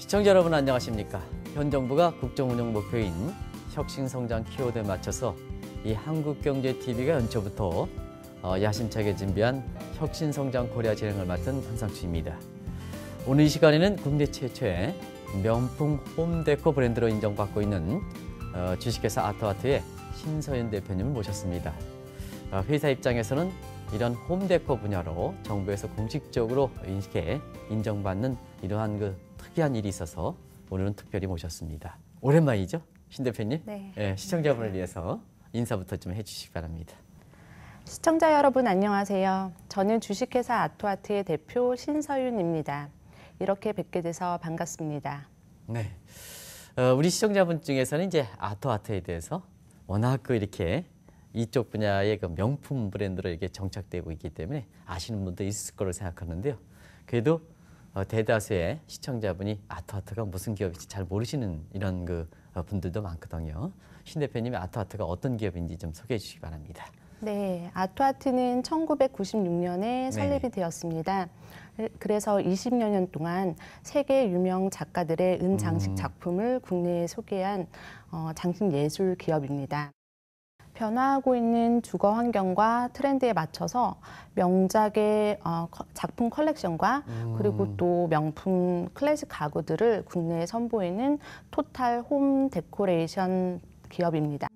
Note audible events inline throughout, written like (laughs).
시청자 여러분 안녕하십니까? 현 정부가 국정 운영 목표인 혁신 성장 키워드에 맞춰서 이 한국경제TV가 연초부터 어, 야심차게 준비한 혁신 성장 코리아 진행을 맡은 한상추입니다. 오늘 이 시간에는 국내 최초의 명품 홈데코 브랜드로 인정받고 있는 어, 주식회사 아트아트의 신서연 대표님을 모셨습니다. 어, 회사 입장에서는 이런 홈데코 분야로 정부에서 공식적으로 인식해 인정받는 이러한 그 특이한 일이 있어서 오늘은 특별히 모셨습니다. 오랜만이죠, 신 대표님? 네. 네 시청자분을 위해서 인사부터 좀 해주시기 바랍니다. 시청자 여러분 안녕하세요. 저는 주식회사 아토아트의 대표 신서윤입니다. 이렇게 뵙게 돼서 반갑습니다. 네. 어, 우리 시청자분 중에서는 이제 아토아트에 대해서 워낙 그 이렇게 이쪽 분야의 그 명품 브랜드로 이게 정착되고 있기 때문에 아시는 분도 있을 거로 생각하는데요. 그래도 어, 대다수의 시청자분이 아트아트가 무슨 기업인지 잘 모르시는 이런 그 어, 분들도 많거든요. 신 대표님이 아트아트가 어떤 기업인지 좀 소개해 주시기 바랍니다. 네, 아트아트는 1996년에 설립이 네 되었습니다. 그래서 20여년 동안 세계 유명 작가들의 은장식 음. 작품을 국내에 소개한 어, 장식 예술 기업입니다. 변화하고 있는 주거 환경과 트렌드에 맞춰서 명작의 어, 작품 컬렉션과 음. 그리고 또 명품 클래식 가구들을 국내에 선보이는 토탈 홈 데코레이션 기업입니다.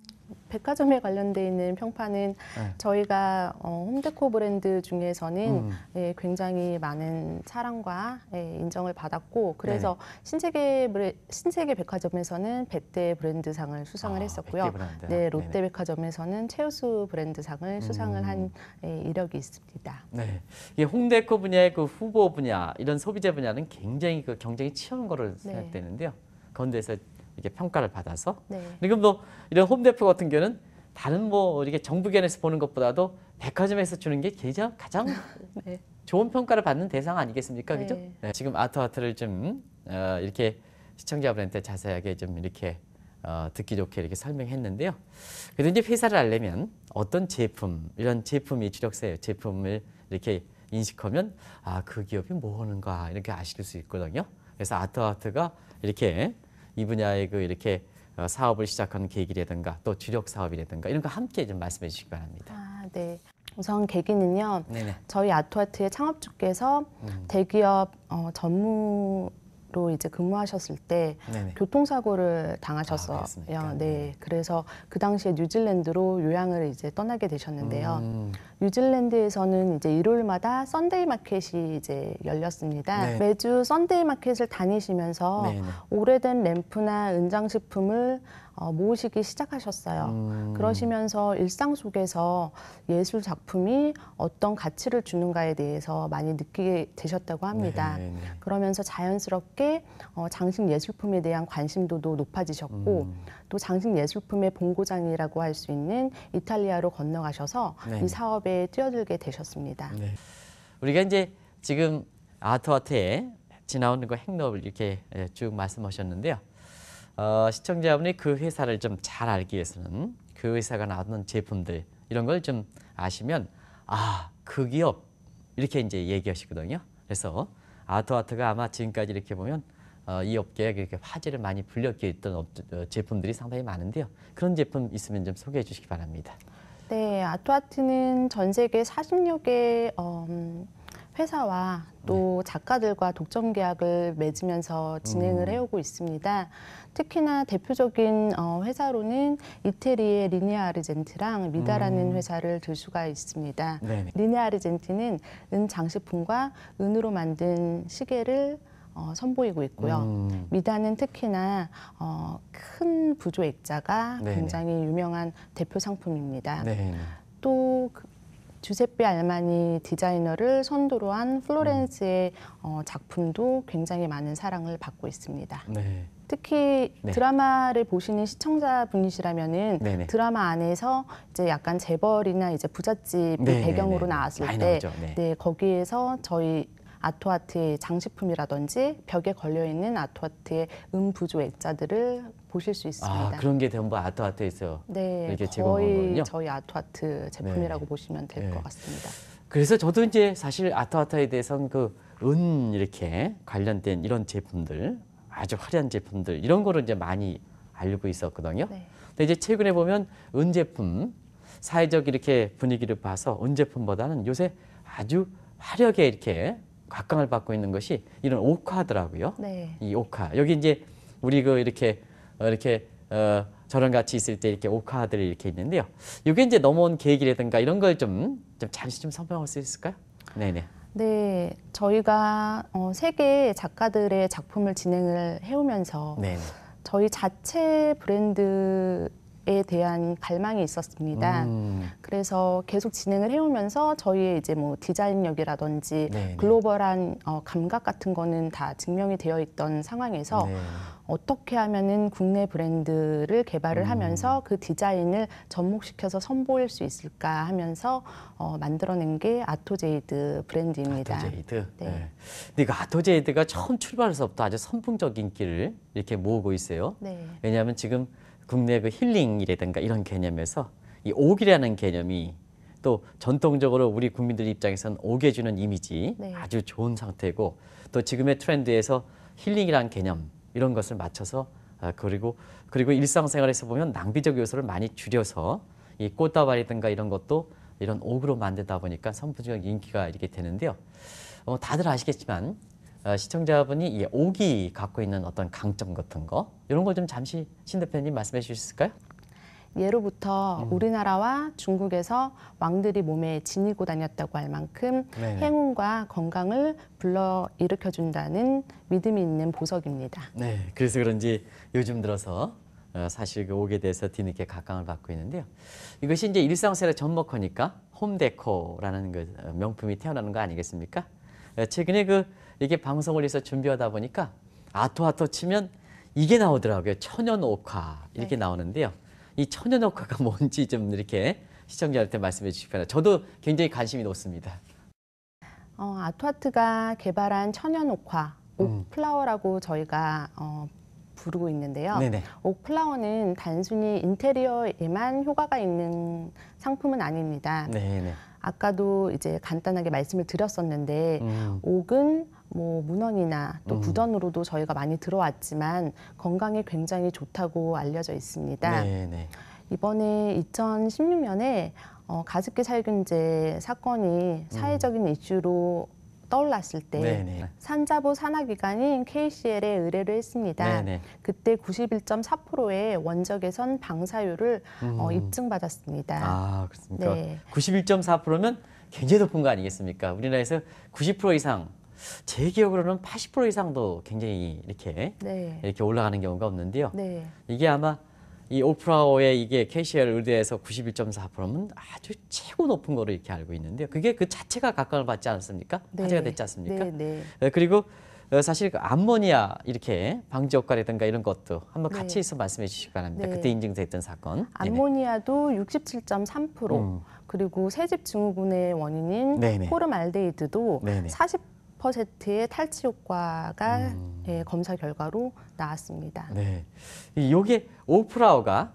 백화점에 관련돼 있는 평판은 네. 저희가 어, 홈데코 브랜드 중에서는 음. 예, 굉장히 많은 사랑과 예, 인정을 받았고 그래서 네. 신세계 브레, 신세계 백화점에서는 백대 브랜드상을 수상을 아, 했었고요. 네, 롯데백화점에서는 최우수 브랜드상을 음. 수상을 음. 한 예, 이력이 있습니다. 네, 이게 홍대코 분야의 그 후보 분야 이런 소비자 분야는 굉장히 그 경쟁이 치열한 거를 네. 생각되는데요. 네. 가데서 이렇게 평가를 받아서 네. 지금 또 이런 홈대표 같은 경우는 다른 뭐 이렇게 정부기관에서 보는 것보다도 백화점에서 주는 게 계좌 가장 (laughs) 네. 좋은 평가를 받는 대상 아니겠습니까, 그죠? 네. 네 지금 아트아트를 좀 어, 이렇게 시청자분한테 자세하게 좀 이렇게 어, 듣기 좋게 이렇게 설명했는데요. 그래도 이제 회사를 알려면 어떤 제품, 이런 제품이 주력세예요. 제품을 이렇게 인식하면 아, 그 기업이 뭐 하는가 이렇게 아실 수 있거든요. 그래서 아트아트가 이렇게 이 분야의 그 이렇게 어, 사업을 시작하는 계기라든가 또 주력 사업이라든가 이런 거 함께 좀 말씀해 주시기 바랍니다. 아, 네. 우선 계기는요. 네네. 저희 아토아트의 창업 주께서 음. 대기업 어, 전무 로 이제 근무하셨을 때 네네. 교통사고를 아, 당하셨어요. 아, 네, 그래서 그 당시에 뉴질랜드로 요양을 이제 떠나게 되셨는데요. 음. 뉴질랜드에서는 이제 일요일마다 썬데이 마켓이 이제 열렸습니다. 네. 매주 썬데이 마켓을 다니시면서 네네. 오래된 램프나 은장식품을 어, 모으시기 시작하셨어요. 음. 그러시면서 일상 속에서 예술 작품이 어떤 가치를 주는가에 대해서 많이 느끼게 되셨다고 합니다. 네네. 네, 네. 그러면서 자연스럽게 어, 장식 예술품에 대한 관심도도 높아지셨고 음. 또 장식 예술품의 본고장이라고 할 수 있는 이탈리아로 건너가셔서 네이 사업에 뛰어들게 되셨습니다. 네. 우리가 이제 지금 아트와트에 지나오는 거 그 행로를 이렇게 예, 쭉 말씀하셨는데요. 어, 시청자분이 그 회사를 좀 잘 알기 위해서는 그 회사가 나왔던 제품들 이런 걸 좀 아시면 아 그 기업 이렇게 이제 얘기하시거든요. 그래서 아트아트가 아마 지금까지 이렇게 보면 어, 이 업계에 그렇게 화제를 많이 불렸게 있던 업, 어, 제품들이 상당히 많은데요. 그런 제품 있으면 좀 소개해 주시기 바랍니다. 네, 아트아트는전 세계 46개 어, 음, 회사와 또 네. 작가들과 독점 계약을 맺으면서 진행을 음. 해오고 있습니다. 특히나 대표적인 어, 회사로는 이태리의 리니아 아르젠티랑 미다라는 음. 회사를 들 수가 있습니다. 리니아 아르젠티는 은 장식품과 은으로 만든 시계를 어, 선보이고 있고요. 음. 미다는 특히나 어, 큰 부조 액자가 굉장히 유명한 대표 상품입니다. 네. 또 그 주세페 알마니 디자이너를 선두로한 플로렌스의 어, 작품도 굉장히 많은 사랑을 받고 있습니다. 네. 특히 네. 드라마를 보시는 시청자분이시라면은 네네. 네. 드라마 안에서 이제 약간 재벌이나 이제 부잣집 네, 네, 배경으로 네, 나왔을 때 네, 거기에서 저희 아토아트의 장식품이라든지 벽에 걸려 있는 아토아트의 음부조 액자들을 보실 수 아, 있습니다. 아, 그런 게 전부 아토아트에 있어요. 네, 이렇게 제공하 저희 아토아트 네. 제품이라고 네. 보시면 될것 네. 같습니다. 그래서 저도 이제 사실 아토아트에 대해서는 그은 이렇게 관련된 이런 제품들 아주 화려한 제품들 이런 거를 이제 많이 알고 있었거든요. 네. 근데 이제 최근에 보면 은 제품 사회적 이렇게 분위기를 봐서 은 제품보다는 요새 아주 화려하게 이렇게 각광을 받고 있는 것이 이런 오카더라고요. 네. 이 오카. 여기 이제 우리 그 이렇게 어, 이렇게 어, 저런 같이 있을 때 이렇게 오카들 이렇게 있는데요. 이게 이제 넘어온 계획이라든가 이런 걸 좀 좀 잠시 좀 설명할 수 있을까요? 네네. 네, 저희가 어, 세계 작가들의 작품을 진행을 해오면서 네네. 저희 자체 브랜드 에 대한 갈망이 있었습니다. 음. 그래서 계속 진행을 해오면서 저희의 이제 뭐 디자인력이라든지 네, 네 글로벌한 어, 감각 같은 거는 다 증명이 되어 있던 상황에서 네. 어떻게 하면은 국내 브랜드를 개발을 음. 하면서 그 디자인을 접목시켜서 선보일 수 있을까 하면서 어, 만들어낸 게 아토제이드 브랜드입니다. 아토제이드. 네. 네. 근데 이 아토제이드가 처음 출발해서부터 아주 선풍적인 길을 이렇게 모으고 있어요. 네. 왜냐하면 지금 국내 그 힐링이라든가 이런 개념에서 이 옥이라는 개념이 또 전통적으로 우리 국민들 입장에선 옥에 주는 이미지 네. 아주 좋은 상태고 또 지금의 트렌드에서 힐링이라는 개념 이런 것을 맞춰서 아, 그리고 그리고 일상생활에서 보면 낭비적 요소를 많이 줄여서 이 꽃다발이든가 이런 것도 이런 옥으로 만들다 보니까 선풍적 인기가 이렇게 되는데요. 어, 다들 아시겠지만 어, 시청자분이 이 옥이 갖고 있는 어떤 강점 같은 거 이런 걸좀 잠시 신 대표님 말씀해 주실 수 있을까요? 예로부터 음. 우리나라와 중국에서 왕들이 몸에 지니고 다녔다고 할 만큼 네네. 행운과 건강을 불러 일으켜 준다는 믿음이 있는 보석입니다. 네, 그래서 그런지 요즘 들어서 어, 사실 그 옥에 대해서 뒤늦게 각광을 받고 있는데요. 이것이 이제 일상생활 접목하니까 홈데코라는 그 명품이 태어나는 거 아니겠습니까? 어, 최근에 그 이게 방송을 위해서 준비하다 보니까 아토아토 치면 이게 나오더라고요. 천연 옥화 이렇게 네. 나오는데요. 이 천연 옥화가 (laughs) 뭔지 좀 이렇게 시청자한테 말씀해 주시기 바랍니다. 저도 굉장히 관심이 높습니다. 어, 아토아트가 개발한 천연 옥화, 음. 옥플라워라고 음. 저희가 어, 부르고 있는데요. 네네. 옥플라워는 단순히 인테리어에만 효과가 있는 상품은 아닙니다. 네네. 아까도 이제 간단하게 말씀을 드렸었는데 음. 옥은 뭐 문헌이나 또 음. 부전으로도 저희가 많이 들어왔지만 건강에 굉장히 좋다고 알려져 있습니다. 네네. 네. 이번에 2016년에 어, 가습기 살균제 사건이 음. 사회적인 이슈로 떠올랐을 때 네네. 산자부 산하기관인 KCL에 의뢰를 했습니다. 네네. 네. 그때 91.4%의 원적외선 방사율을 어, 음. 어, 입증받았습니다. 아 그렇습니까? 네. 91.4%면 굉장히 높은 거 아니겠습니까? 우리나라에서 90% 이상 제 기억으로는 80% 이상도 굉장히 이렇게 네. 이렇게 올라가는 경우가 없는데요. 네. 이게 아마 이 오프라워의 이게 KCL 의대에서 91.4%면 아주 최고 높은 거로 이렇게 알고 있는데요. 그게 그 자체가 각광을 받지 않았습니까? 네. 화제가 됐지 않습니까? 네, 네. 어, 그리고 어, 사실 그 암모니아 이렇게 방지 효과라든가 이런 것도 한번 네. 같이 해서 말씀해 주시기 바랍니다. 네. 그때 인증됐던 사건. 암모니아도 67.3% 음. 그리고 세집 증후군의 원인인 포름알데히드도 40 50%의 탈취 효과가 음. 예, 검사 결과로 나왔습니다. 네, 이게 오프라우가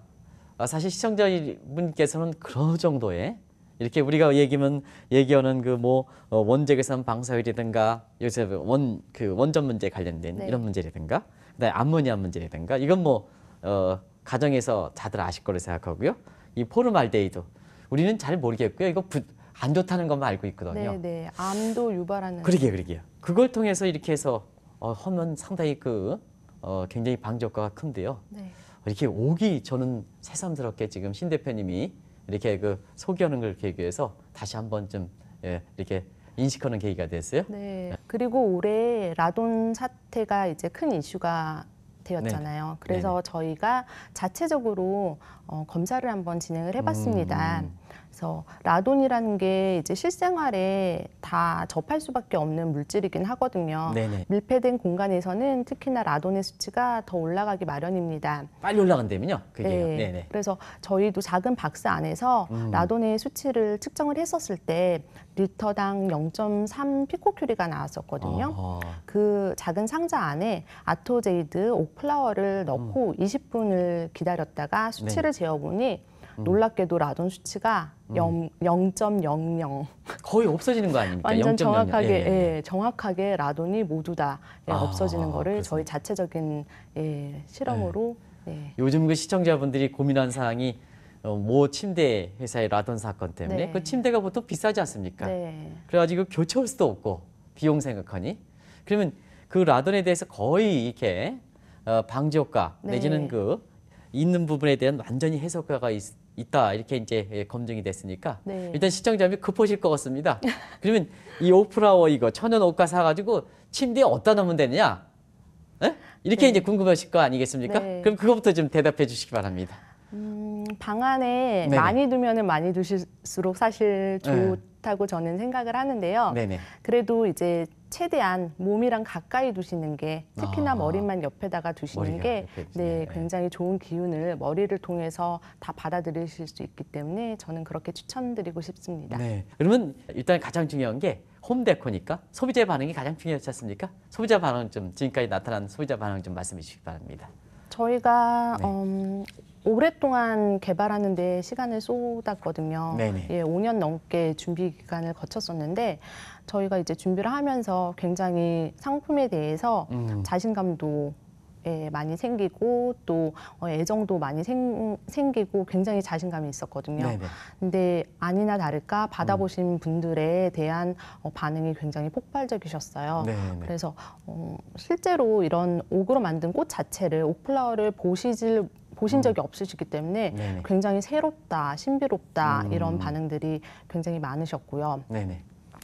사실 시청자분께서는 그 정도의 이렇게 우리가 얘기면 얘기하는 그뭐 어, 원재 계산 방사율이든가 요새 원 그 원전 문제 관련된 네. 이런 문제라든가 그다음에 암모니아 문제라든가 이건 뭐 어, 가정에서 다들 아실 거로 생각하고요. 이 포르말데이도 우리는 잘 모르겠고요. 이거 부, 안 좋다는 것만 알고 있거든요. 네, 네. 암도 유발하는. 그러게, 그러게요. 그걸 통해서 이렇게 해서 어, 하면 상당히 그 어, 굉장히 방적과가 큰데요. 네. 이렇게 오기 저는 새삼스럽게 지금 신 대표님이 이렇게 그 소개하는 걸 계기해서 다시 한번 좀 예, 이렇게 인식하는 계기가 됐어요. 네. 그리고 올해 라돈 사태가 이제 큰 이슈가 되었잖아요. 네. 그래서 네 저희가 자체적으로 어, 검사를 한번 진행을 해봤습니다. 음. 그래서 라돈이라는 게 이제 실생활에 다 접할 수밖에 없는 물질이긴 하거든요. 네네. 밀폐된 공간에서는 특히나 라돈의 수치가 더 올라가기 마련입니다. 빨리 올라간다면요? 그게 네. 네네. 그래서 저희도 작은 박스 안에서 음. 라돈의 수치를 측정을 했었을 때 리터당 0.3 피코큐리가 나왔었거든요. 어허. 그 작은 상자 안에 아토제이드 옥플라워를 넣고 음. 20분을 기다렸다가 수치를 네. 재어보니 음. 놀랍게도 라돈 수치가 0, 음. 0.00 거의 없어지는 거 아닙니까? 완전 0.00. 정확하게 예, 예, 예. 정확하게 라돈이 모두 다 예, 아, 없어지는 거를 그렇습니다. 저희 자체적인 예, 실험으로 예. 예. 요즘 그 시청자분들이 고민한 사항이 어, 모 침대 회사의 라돈 사건 때문에 네. 그 침대가 보통 비싸지 않습니까? 네. 그래가지고 교체할 수도 없고 비용 생각하니 그러면 그 라돈에 대해서 거의 이렇게 어, 방지효과 네. 내지는 그 있는 부분에 대한 완전히 해석가가 있, 다 이렇게 이제 예, 검증이 됐으니까 네. 일단 시청자분이 급하실 것 같습니다. (laughs) 그러면 이 오프라워 이거 천연 옷가 사가지고 침대에 어디다 놓으면 되느냐? 에? 예? 이렇게 네. 이제 궁금하실 거 아니겠습니까? 네. 그럼 그것부터좀 대답해 주시기 바랍니다. 음, 방 안에 네네. 많이 두면 은 많이 두실수록 사실 좋, 네. 좋다고 저는 생각을 하는데요. 네네. 그래도 이제 최대한 몸이랑 가까이 두시는 게 특히나 아, 머리만 옆에다가 두시는 게옆 네, 굉장히 좋은 기운을 머리를 통해서 다 받아들이실 수 있기 때문에 저는 그렇게 추천드리고 싶습니다. 네. 그러면 일단 가장 중요한 게 홈데코니까 소비자 반응이 가장 중요하지 않습니까? 소비자 반응 좀 지금까지 나타난 소비자 반응 좀 말씀해 주시기 바랍니다. 저희가 네. 음, 오랫동안 개발하는 데 시간을 쏟았거든요. 네네. 예, 5년 넘게 준비 기간을 거쳤었는데 저희가 이제 준비를 하면서 굉장히 상품에 대해서 음. 자신감도 예, 많이 생기고 또 어, 애정도 많이 생, 생기고 굉장히 자신감이 있었거든요. 네네. 근데 아니나 다를까 받아보신 음. 분들에 대한 어, 반응이 굉장히 폭발적이셨어요. 네네. 그래서 어, 실제로 이런 옥으로 만든 꽃 자체를 옥플라워를 보시질 보신 음. 적이 없으시기 때문에 네네. 굉장히 새롭다, 신비롭다 음. 이런 반응들이 굉장히 많으셨고요. 네네.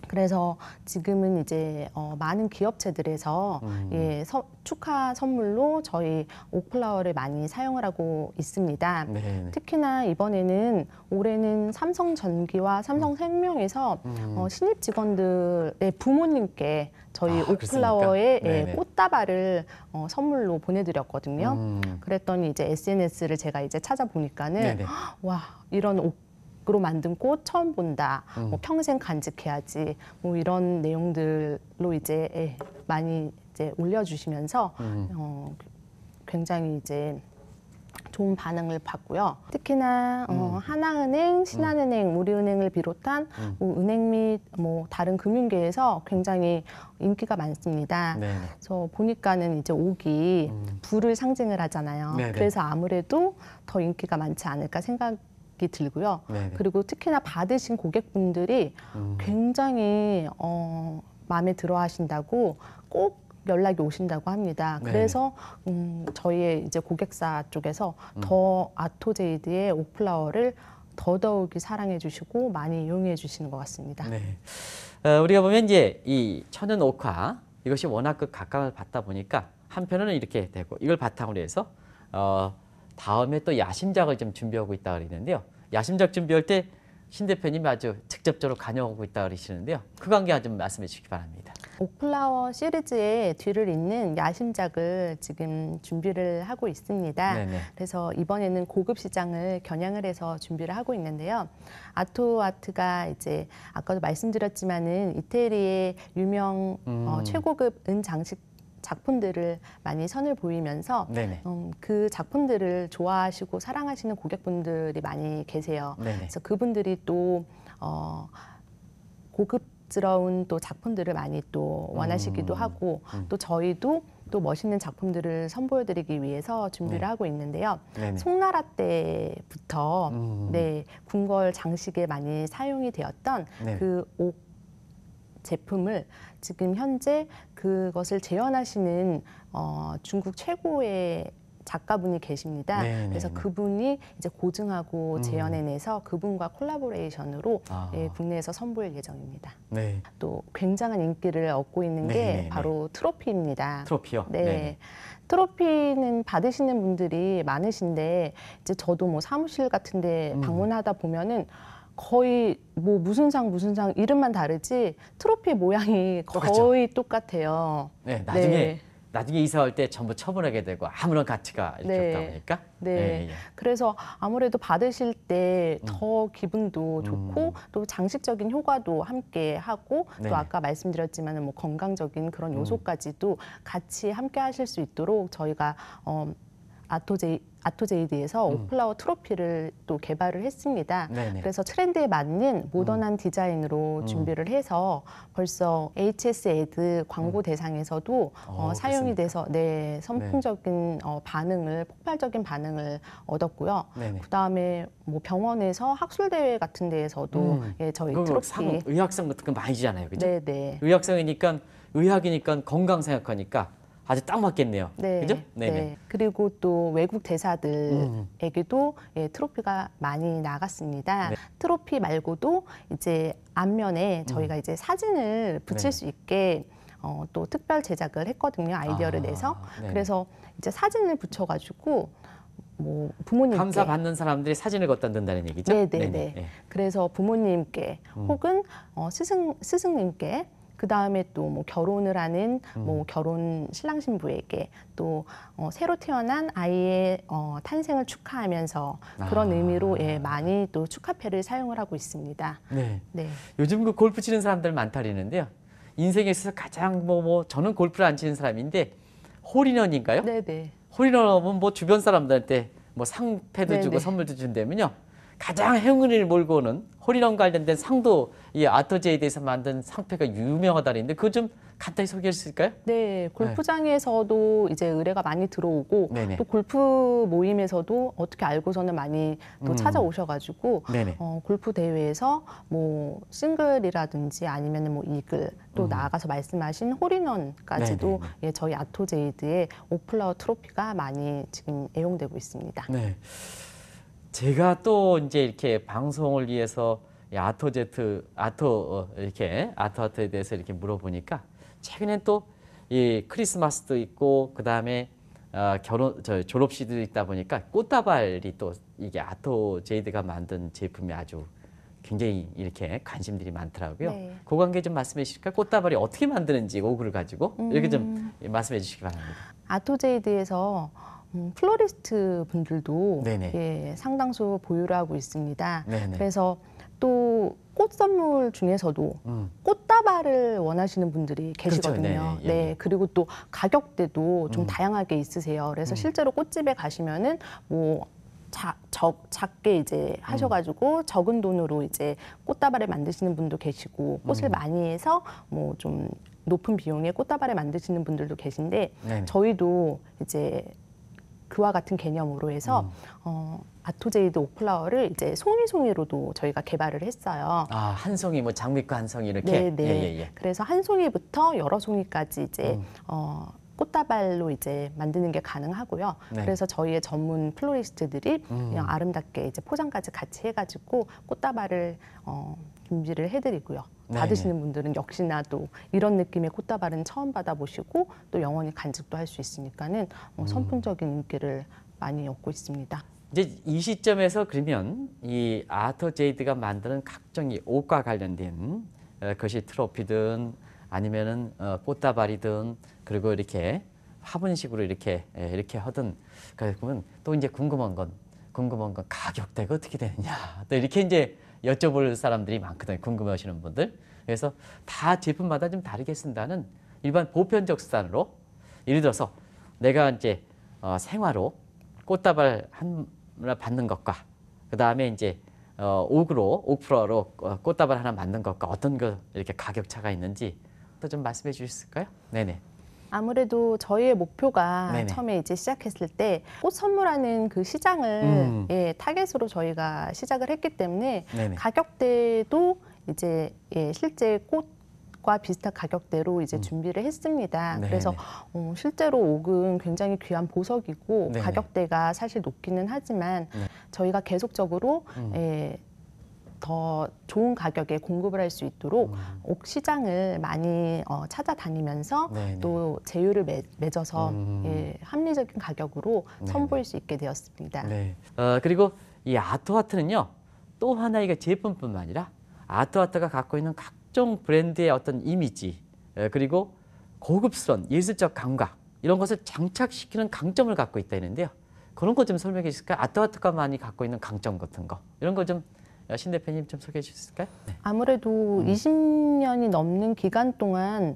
그래서 지금은 이제 어, 많은 기업체들에서 음. 예, 서, 축하 선물로 저희 오플라워를 많이 사용을 하고 있습니다. 네네. 네. 특히나 이번에는 올해는 삼성전기와 삼성생명에서 음. 어, 신입 직원들의 부모님께 저희 아, 옥플라워의 예, 네, 네. 꽃다발을 어, 선물로 보내드렸거든요. 음. 그랬더니 이제 SNS를 제가 이제 찾아보니까는 네네. 와 이런 옥 으로 만든 꽃 처음 본다. 뭐 음. 뭐 평생 간직해야지. 뭐 이런 내용들로 이제 예, 많이 이제 올려주시면서 음. 어, 굉장히 이제 좋은 반응을 받고요. 특히나 어, 음. 어, 하나은행, 신한은행, 우리은행을 음. 비롯한 음. 뭐 은행 및 뭐 다른 금융계에서 굉장히 인기가 많습니다. 네 그래서 보니까는 이제 옥이 불을 음. 상징을 하잖아요. 네네. 그래서 아무래도 더 인기가 많지 않을까 생각. 생각이 들고요. 네네. 그리고 특히나 받으신 고객분들이 음. 굉장히 어, 마음에 들어 하신다고 꼭 연락이 오신다고 합니다. 그래서 음, 저희의 이제 고객사 쪽에서 음. 더 아토제이드의 오플라워를 더더욱이 사랑해 주시고 많이 이용해 주시는 것 같습니다. 네. 어, 우리가 보면 이제 이 천연 옥화 이것이 워낙 그 각광을 받다 보니까 한편으로는 이렇게 되고 이걸 바탕으로 해서 어, 다음에 또 야심작을 좀 준비하고 있다 그러는데요. 야심작 준비할 때 신 대표님이 아주 직접적으로 관여하고 있다 그러시는데요. 그 관계 좀 말씀해 주시기 바랍니다. 오플라워 시리즈의 뒤를 잇는 야심작을 지금 준비를 하고 있습니다. 네네. 그래서 이번에는 고급 시장을 겨냥을 해서 준비를 하고 있는데요. 아토 아트가 이제 아까도 말씀드렸지만은 이태리의 유명 어, 음. 어, 최고급 은 장식 작품들을 많이 선을 보이면서 음, 그 작품들을 좋아하시고 사랑하시는 고객분들이 많이 계세요. 네네. 그래서 그분들이 또 어, 고급스러운 또 작품들을 많이 또 원하시기도 음. 하고 음. 또 저희도 또 멋있는 작품들을 선보여드리기 위해서 준비를 네. 하고 있는데요. 네네. 송나라 때부터 음. 네 궁궐 장식에 많이 사용이 되었던 네그 옥, 제품을 지금 현재 그것을 재현하시는 어, 중국 최고의 작가분이 계십니다. 네네네. 네, 그래서 네. 그분이 이제 고증하고 음. 재현해내서 그분과 콜라보레이션으로 아. 예, 국내에서 선보일 예정입니다. 네. 또 굉장한 인기를 얻고 있는 네네네. 게 네, 바로 트로피입니다. 트로피요? 네. 네네. 트로피는 받으시는 분들이 많으신데 이제 저도 뭐 사무실 같은데 음. 방문하다 보면은 거의 뭐 무슨 상 무슨 상 이름만 다르지 트로피 모양이 거의 똑같아요. 네, 나중에 네. 나중에 이사 올때 전부 처분하게 되고 아무런 가치가 이렇 네. 없다 보니까. 네. 예, 예, 예, 그래서 아무래도 받으실 때더 음. 기분도 좋고 음. 또 장식적인 효과도 함께 하고 네. 또 아까 말씀드렸지만 은뭐 건강적인 그런 음. 요소까지도 음. 같이 함께 하실 수 있도록 저희가 어, 아토제이 아토제이드에서 음. 오플라워 트로피를 또 개발을 했습니다. 네네. 그래서 트렌드에 맞는 음. 모던한 음. 디자인으로 준비를 해서 벌써 HS 애드 광고 음. 대상에서도 어, 어, 사용이 그렇습니까? 돼서 네, 네. 선풍적인 네. 어, 반응을 폭발적인 반응을 얻었고요. 그 다음에 뭐 병원에서 학술 대회 같은 데에서도 음. 예, 저희 트로피 상, 의학성 같은 거 많이 지잖아요, 그죠? 네네. 의학성이니까 의학이니까 건강 생각하니까 아주 딱 맞겠네요. 네. 그죠? 네, 네. 네. 그리고 또 외국 대사들에게도 음, 음. 예, 트로피가 많이 나갔습니다. 네. 트로피 말고도 이제 앞면에 저희가 음. 이제 사진을 붙일 네. 수 있게 어, 또 특별 제작을 했거든요. 아이디어를 아, 내서. 네 그래서 이제 사진을 붙여가지고 뭐 부모님께 감사 받는 사람들이 사진을 걷다 든다는 얘기죠. 네네네. 네네. 네. 그래서 부모님께 음. 혹은 어, 스승 스승님께 그 다음에 또뭐 결혼을 하는 뭐 음. 결혼 신랑 신부에게 또 어, 새로 태어난 아이의 어, 탄생을 축하하면서 그런 아. 의미로 예, 많이 또 축하패를 사용을 하고 있습니다. 네. 네. 요즘 그 골프 치는 사람들 많다 그러는데요. 인생에서 가장 뭐, 뭐 저는 골프를 안 치는 사람인데 홀인원인가요? 네네. 홀인원 은뭐 주변 사람들한테 뭐 상패도 네네. 주고 네. 선물도 준다면요. 가장 행운을 몰고 오는 홀인원 관련된 상도 이 아토제에 대해서 만든 상패가 유명하다는데 그거 좀 간단히 소개해 주실까요? 네, 골프장에서도 네. 이제 의뢰가 많이 들어오고 네네. 또 골프 모임에서도 어떻게 알고서는 많이 또 음. 찾아오셔가지고 어, 골프 대회에서 뭐 싱글이라든지 아니면 뭐 이글 또 음. 나아가서 말씀하신 홀인원까지도 예, 저희 아토제이드의 오플라워 트로피가 많이 지금 애용되고 있습니다. 네. 제가 또 이제 이렇게 방송을 위해서 아토제트 아토 어, 이렇게 아토아트에 대해서 이렇게 물어보니까 최근엔 또이 크리스마스도 있고 그 다음에 어, 결혼 저 졸업식도 있다 보니까 꽃다발이 또 이게 아토 제이드가 만든 제품이 아주 굉장히 이렇게 관심들이 많더라고요. 네. 그 관계 좀 말씀해 주실까요? 꽃다발이 어떻게 만드는지 오글를 가지고 음. 이렇게 좀 음. 말씀해 주시기 바랍니다. 아토제이드에서 음, 플로리스트 분들도 네네. 예, 상당수 보유를 하고 있습니다. 네네. 그래서 또 꽃 선물 중에서도 음. 꽃다발을 원하시는 분들이 계시거든요. 그렇죠. 네, 네, 그리고 또 가격대도 좀 음. 다양하게 있으세요. 그래서 음. 실제로 꽃집에 가시면은 뭐 자, 적, 작게 이제 하셔가지고 음. 적은 돈으로 이제 꽃다발을 만드시는 분도 계시고 꽃을 음. 많이 해서 뭐 좀 높은 비용에 꽃다발을 만드시는 분들도 계신데 네네. 저희도 이제 그와 같은 개념으로 해서 음. 어, 아토제이드 오플라워를 이제 송이송이로도 저희가 개발을 했어요. 아, 한 송이 뭐 장미과 한 송이 이렇게. 네, 네. 예, 예, 예. 그래서 한 송이부터 여러 송이까지 이제 음. 어, 꽃다발로 이제 만드는 게 가능하고요. 네. 그래서 저희의 전문 플로리스트들이 음. 그냥 아름답게 이제 포장까지 같이 해가지고 꽃다발을 어, 준비를 해드리고요. 네. 받으시는 분들은 역시나 또 이런 느낌의 꽃다발은 처음 받아보시고 또 영원히 간직도 할 수 있으니까는 어, 선풍적인 인기를 많이 얻고 있습니다. 이제 이 시점에서 그러면 이 아터 제이드가 만드는 각종 이 옷과 관련된 어, 것이 트로피든 아니면은 어, 꽃다발이든 그리고 이렇게 화분식으로 이렇게 예, 이렇게 하든 그러면 또 이제 궁금한 건 궁금한 건 가격대가 어떻게 되느냐 또 이렇게 이제 여쭤볼 사람들이 많거든요. 궁금해하시는 분들. 그래서 다 제품마다 좀 다르게 쓴다는 일반 보편적 수단으로 예를 들어서 내가 이제 어, 생화로 꽃다발 하나 받는 것과 그 다음에 이제 어, 옥으로 옥프로로 어, 꽃다발 하나 받는 것과 어떤 거 이렇게 가격 차가 있는지 또 좀 말씀해 주실까요? 수있을 네네. 아무래도 저희의 목표가 네네. 처음에 이제 시작했을 때 꽃 선물하는 그 시장을 음. 예, 타겟으로 저희가 시작을 했기 때문에 네네. 가격대도 이제 예, 실제 꽃과 비슷한 가격대로 이제 음. 준비를 했습니다. 네네. 그래서 어, 실제로 옥은 굉장히 귀한 보석이고 가격대가 사실 높기는 하지만 네. 저희가 계속적으로 음. 예, 더 좋은 가격에 공급을 할 수 있도록 음. 옥 시장을 많이 어, 찾아다니면서 네네. 네. 또 제휴를 맺, 맺어서 음. 예, 합리적인 가격으로 네네. 선보일 수 있게 되었습니다. 네. 어, 그리고 이 아트와트는요 또 하나의 그 제품뿐만 아니라 아트와트가 갖고 있는 각종 브랜드의 어떤 이미지 어, 그리고 고급스러운 예술적 감각 이런 것을 장착시키는 강점을 갖고 있다 는데요 그런 거좀 설명해 주실까요? 아트와트가 많이 갖고 있는 강점 같은 거 이런 거좀 어, 신 대표님 좀 소개해 주실까요? 네. 아무래도 음. 20년이 넘는 기간 동안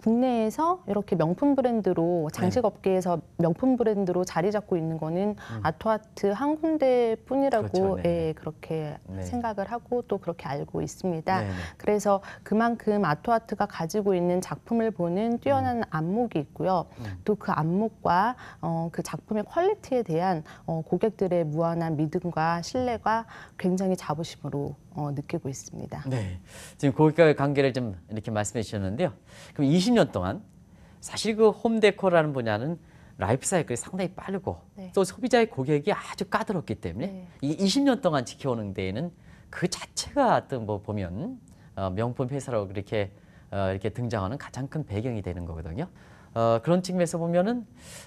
국내에서 이렇게 명품 브랜드로 장식 네. 업계에서 명품 브랜드로 자리 잡고 있는 거는 음. 아토아트 한 군데뿐이라고 그렇죠. 네, 예, 네. 그렇게 네. 생각을 하고 또 그렇게 알고 있습니다. 네 그래서 그만큼 아토아트가 가지고 있는 작품을 보는 뛰어난 음. 안목이 있고요. 음. 또그 안목과 어, 그 작품의 퀄리티에 대한 어, 고객들의 무한한 믿음과 신뢰가 굉장히 자부심으로 어, 느끼고 있습니다. 네, 지금 고객과의 관계를 좀 이렇게 말씀해 주셨는데요. 그럼 20년 동안 사실 그 홈데코라는 분야는 라이프 사이클이 상당히 빠르고 네. 또 소비자의 고객이 아주 까다롭기 때문에 네. 이 20년 동안 지켜오는 데에는 그 자체가 어뭐 보면 어, 명품 회사라 그렇게 어, 이렇게 등장하는 가장 큰 배경이 되는 거거든요. 어, 그런 측면에서 보면은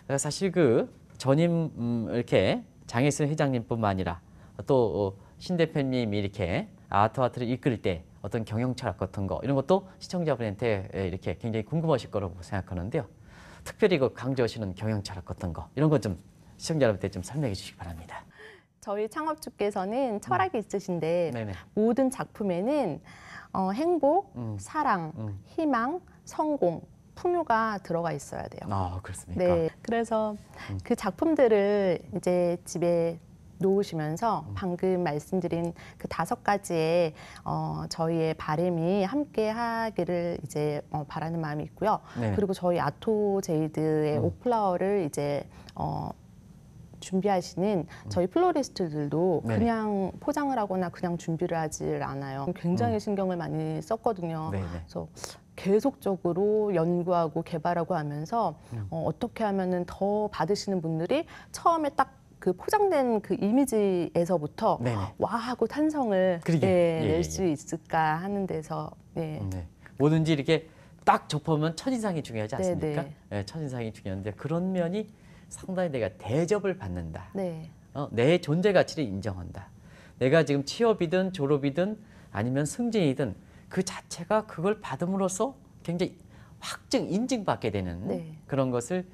어, 사실 그 전임 음, 이렇게 장혜순 회장님뿐만 아니라 또신 어, 대표님이 이렇게 아트와트를 이끌 때 어떤 경영 철학 같은 거 이런 것도 시청자분한테 예, 이렇게 굉장히 궁금하실 거라고 생각하는데요. 특별히 그 강조하시는 경영 철학 같은 거 이런 것좀 시청자 여러분께 좀 설명해 주시기 바랍니다. 저희 창업주께서는 철학이 음. 있으신데 네네. 모든 작품에는 어, 행복, 음. 사랑, 음. 희망, 성공 풍요가 들어가 있어야 돼요. 아 그렇습니까? 네, 그래서 음. 그 작품들을 이제 집에 놓으시면서 음. 방금 말씀드린 그 다섯 가지의 어, 저희의 바램이 함께 하기를 이제 어, 바라는 마음이 있고요. 네. 그리고 저희 아토 제이드의 음. 오플라워를 이제 어, 준비하시는 음. 저희 플로리스트들도 네. 그냥 포장을 하거나 그냥 준비를 하질 않아요. 굉장히 음. 신경을 많이 썼거든요. 네네. 그래서 계속적으로 연구하고 개발하고 하면서 어, 어떻게 하면더 받으시는 분들이 처음에 딱그 포장된 그 이미지에서부터 네네. 와 하고 탄성을 예, 예, 낼수 예, 예. 있을까 하는 데서 네. 네. 뭐든지 이렇게 딱 접하면 첫인상이 중요하지 네, 않습니까? 네, 예, 첫인상이 중요한데 그런 면이 상당히 내가 대접을 받는다. 네. 어, 내 존재 가치를 인정한다. 내가 지금 취업이든 졸업이든 아니면 승진이든 그 자체가 그걸 받음으로써 굉장히 확증 인증받게 되는 네. 그런 것을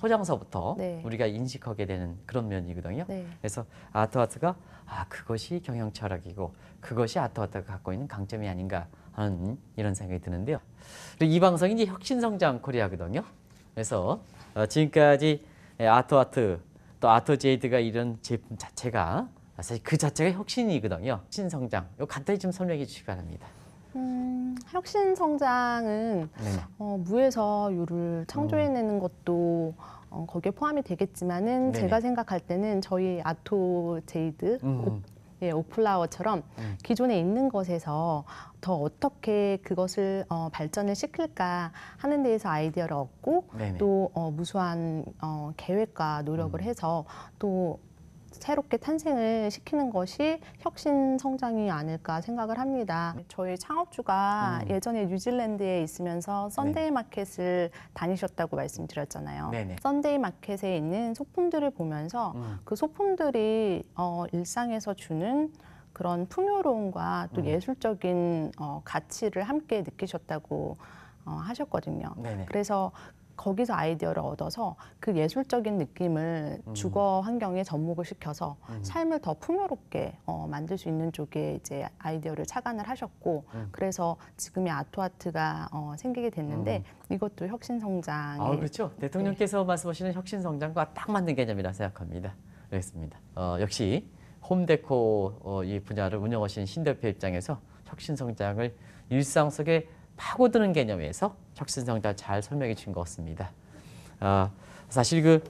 포장서부터 네. 우리가 인식하게 되는 그런 면이거든요. 네. 그래서 아트와트가 아 그것이 경영 철학이고 그것이 아트와트가 갖고 있는 강점이 아닌가 하는 이런 생각이 드는데요. 그리고 이 방송이 이제 혁신성장 코리아거든요. 그래서 어, 지금까지 예, 아트와트 또 아트제이드가 이런 제품 자체가 사실 그 자체가 혁신이거든요. 혁신성장. 이 간단히 좀 설명해 주시기 바랍니다. 음, 혁신 성장은 네. 어, 무에서 유를 창조해내는 음. 것도 어, 거기에 포함이 되겠지만은 네 제가 생각할 때는 저희 아토 제이드 음, 음. 오, 예, 오플라워처럼 음. 기존에 있는 것에서 더 어떻게 그것을 어, 발전을 시킬까 하는 데에서 아이디어를 얻고 네또 어, 무수한 어, 계획과 노력을 음. 해서 또 새롭게 탄생을 시키는 것이 혁신 성장이 아닐까 생각을 합니다. 저희 창업주가 음. 예전에 뉴질랜드에 있으면서 썬데이 네. 마켓을 다니셨다고 말씀드렸잖아요. 썬데이 마켓에 있는 소품들을 보면서 음. 그 소품들이 어, 일상에서 주는 그런 풍요로움과 또 음. 예술적인 어, 가치를 함께 느끼셨다고 어, 하셨거든요. 네네. 그래서 거기서 아이디어를 얻어서 그 예술적인 느낌을 음. 주거 환경에 접목을 시켜서 음. 삶을 더 풍요롭게 어, 만들 수 있는 쪽에 이제 아이디어를 착안을 하셨고 음. 그래서 지금의 아토아트가 어, 생기게 됐는데 음. 이것도 혁신 성장 아, 그렇죠 네. 대통령께서 네. 말씀하시는 혁신 성장과 딱 맞는 개념이라 생각합니다. 그렇습니다. 어, 역시 홈데코 어, 이 분야를 운영하신신 대표 입장에서 혁신 성장을 일상 속에 파고드는 개념에서 혁신성장 잘 설명해 주신 것 같습니다. 어, 사실 그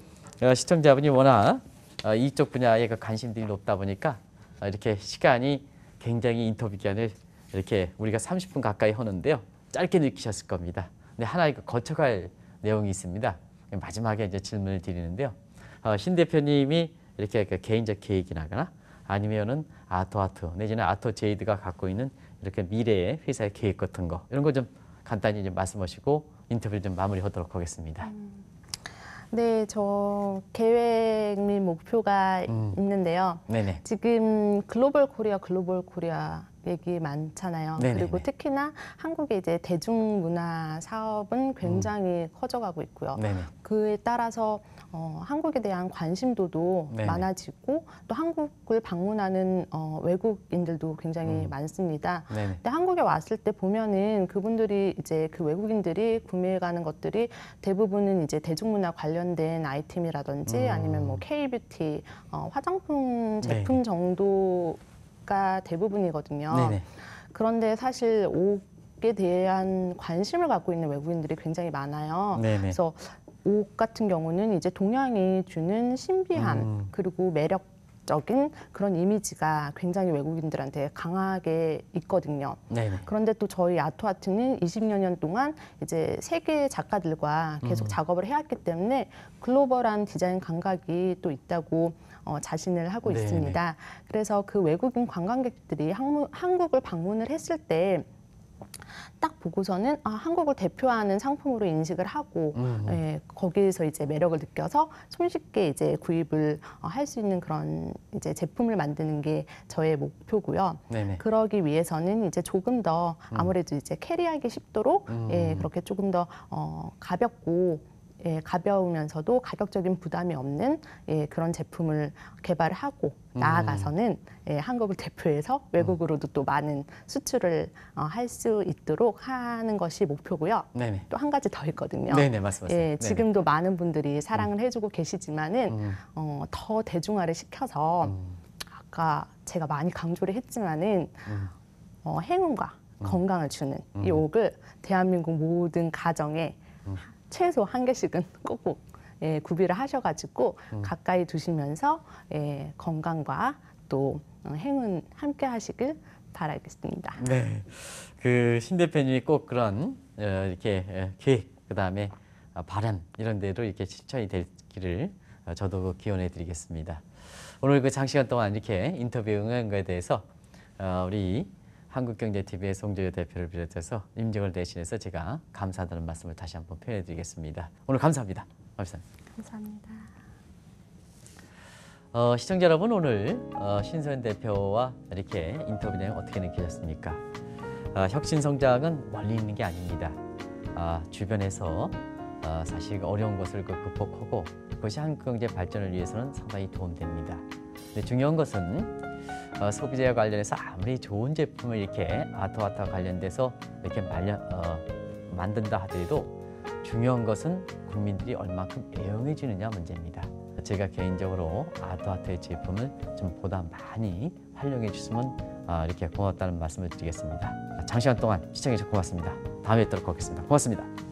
어, 시청자분이 워낙 어, 이쪽 분야에 그 관심들이 높다 보니까 어, 이렇게 시간이 굉장히 인터뷰 기간을 이렇게 우리가 30분 가까이 하는데요. 짧게 느끼셨을 겁니다. 근데 하나의 그 거쳐갈 내용이 있습니다. 마지막에 이제 질문을 드리는데요. 어, 신 대표님이 이렇게 그 개인적 계획이나거나 아니면은 아토 아토, 내지는 아토 제이드가 갖고 있는 이렇게 미래의 회사의 계획 같은 거 이런 거 좀 간단히 좀 말씀하시고 인터뷰를 좀 마무리하도록 하겠습니다. 음. 네, 저 계획 및 목표가 음. 있는데요. 네네. 지금 글로벌 코리아, 글로벌 코리아 얘기 많잖아요. 네네네. 네, 그리고 네. 특히나 한국의 이제 대중문화 사업은 굉장히 음. 커져가고 있고요. 네네. 네. 그에 따라서 어, 한국에 대한 관심도도 네네. 많아지고 또 한국을 방문하는 어, 외국인들도 굉장히 음. 많습니다. 네네. 근데 한국에 왔을 때 보면은 그분들이 이제 그 외국인들이 구매해 가는 것들이 대부분은 이제 대중문화 관련된 아이템이라든지 음. 아니면 뭐 K 뷰티 어, 화장품 제품 정도 가 대부분이거든요. 네네. 그런데 사실 옥에 대한 관심을 갖고 있는 외국인들이 굉장히 많아요. 네네. 그래서 옥 같은 경우는 이제 동양이 주는 신비함 음. 그리고 매력 적인 그런 이미지가 굉장히 외국인들한테 강하게 있거든요. 네네. 네. 그런데 또 저희 아토아트는 20여 년 동안 이제 세계 작가들과 계속 음. 작업을 해왔기 때문에 글로벌한 디자인 감각이 또 있다고 어, 자신을 하고 네네. 있습니다. 네. 그래서 그 외국인 관광객들이 항무, 한국을 방문을 했을 때딱 보고서는 아, 한국을 대표하는 상품으로 인식을 하고 음. 예, 거기에서 이제 매력을 느껴서 손쉽게 이제 구입을 어, 할수 있는 그런 이제 제품을 만드는 게 저의 목표고요. 네네. 그러기 위해서는 이제 조금 더 음. 아무래도 이제 캐리하기 쉽도록 음. 예, 그렇게 조금 더 어, 가볍고 예, 가벼우면서도 가격적인 부담이 없는 예, 그런 제품을 개발하고 음. 나아가서는 예, 한국을 대표해서 음. 외국으로도 또 많은 수출을 어, 할 수 있도록 하는 것이 목표고요. 또 한 가지 더 있거든요. 네네 맞습니다. 예, 지금도 많은 분들이 사랑을 음. 해주고 계시지만은 음. 어, 더 대중화를 시켜서 음. 아까 제가 많이 강조를 했지만은 음. 어, 행운과 건강을 주는 이 옥을 대한민국 모든 가정에 최소 한 개씩은 (laughs) 꼭 예, 구비를 하셔가지고 음. 가까이 두시면서 예, 건강과 또 어, 행운 함께 하시길 바라겠습니다. 네, 그신 대표님이 꼭 그런 어, 이렇게 예, 계획 그 다음에 바람 아, 이런 데로 이렇게 실천이 되기를 어, 저도 기원해 드리겠습니다. 오늘 그 장시간 동안 이렇게 인터뷰 응원과에 대해서 우리 한국경제TV의 송재효 대표를 비롯해서 임직을 대신해서 제가 감사하다는 말씀을 다시 한번 표현해드리겠습니다. 오늘 감사합니다. 감사합니다. 감사합니다. 어, 시청자 여러분 오늘 어, 신소 대표와 이렇게 인터뷰 내용 어떻게 느끼셨습니까? 어, 혁신성장은 멀리 있는 게 아닙니다. 아, 주변에서 어, 사실 어려운 것을 그 극복하고 그것이 한국 경제 발전을 위해서는 상당히 도움됩니다. 근데 중요한 것은 어, 소비자와 관련해서 아무리 좋은 제품을 이렇게 아트와트와 관련돼서 이렇게 말려, 어, 만든다 하더라도 중요한 것은 국민들이 얼마큼 애용해주느냐 문제입니다. 제가 개인적으로 아트와트의 제품을 좀 보다 많이 활용해 주시면 어, 이렇게 고맙다는 말씀을 드리겠습니다. 장시간 동안 시청해 주셔서 고맙습니다. 다음에 뵙도록 하겠습니다. 고맙습니다.